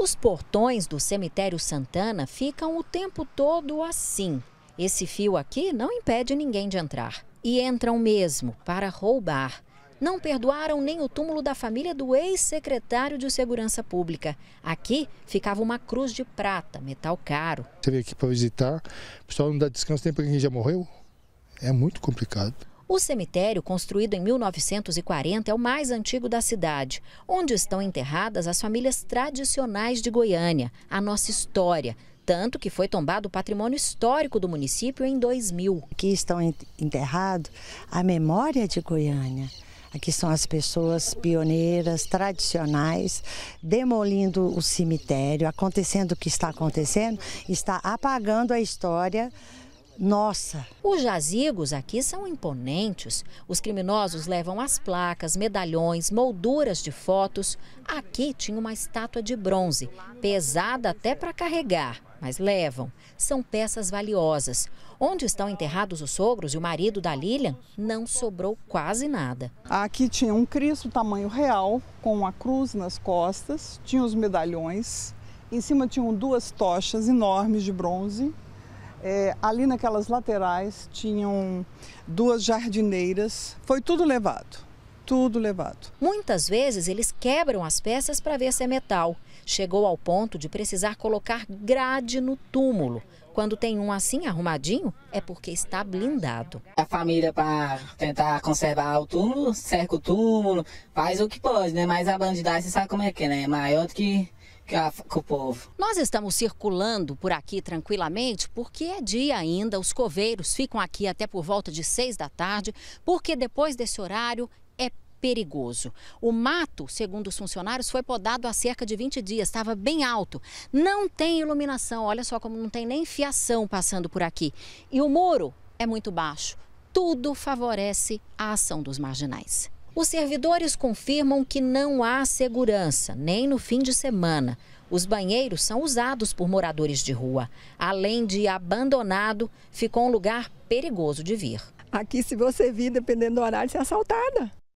Os portões do cemitério Santana ficam o tempo todo assim. Esse fio aqui não impede ninguém de entrar. E entram mesmo para roubar. Não perdoaram nem o túmulo da família do ex-secretário de Segurança Pública. Aqui ficava uma cruz de prata, metal caro. Você veio aqui para visitar, o pessoal não dá descanso nem para quem já morreu. É muito complicado. O cemitério, construído em 1940, é o mais antigo da cidade, onde estão enterradas as famílias tradicionais de Goiânia, a nossa história, tanto que foi tombado o patrimônio histórico do município em 2000. Aqui estão enterrados a memória de Goiânia. Aqui são as pessoas pioneiras, tradicionais, demolindo o cemitério, acontecendo o que está acontecendo, está apagando a história nossa! Os jazigos aqui são imponentes. Os criminosos levam as placas, medalhões, molduras de fotos. Aqui tinha uma estátua de bronze, pesada até para carregar, mas levam. São peças valiosas. Onde estão enterrados os sogros e o marido da Lilian, não sobrou quase nada. Aqui tinha um Cristo tamanho real, com uma cruz nas costas, tinha os medalhões. Em cima tinham duas tochas enormes de bronze é, ali naquelas laterais tinham duas jardineiras. Foi tudo levado, tudo levado. Muitas vezes eles quebram as peças para ver se é metal. Chegou ao ponto de precisar colocar grade no túmulo. Quando tem um assim arrumadinho, é porque está blindado. A família, para tentar conservar o túmulo, cerca o túmulo, faz o que pode, né? Mas a bandidagem, você sabe como é que é, né? É maior do que com o povo. Nós estamos circulando por aqui tranquilamente porque é dia ainda, os coveiros ficam aqui até por volta de seis da tarde, porque depois desse horário é perigoso. O mato, segundo os funcionários, foi podado há cerca de 20 dias, estava bem alto. Não tem iluminação, olha só como não tem nem fiação passando por aqui. E o muro é muito baixo. Tudo favorece a ação dos marginais. Os servidores confirmam que não há segurança, nem no fim de semana. Os banheiros são usados por moradores de rua. Além de abandonado, ficou um lugar perigoso de vir. Aqui, se você vir, dependendo do horário, você é assaltada.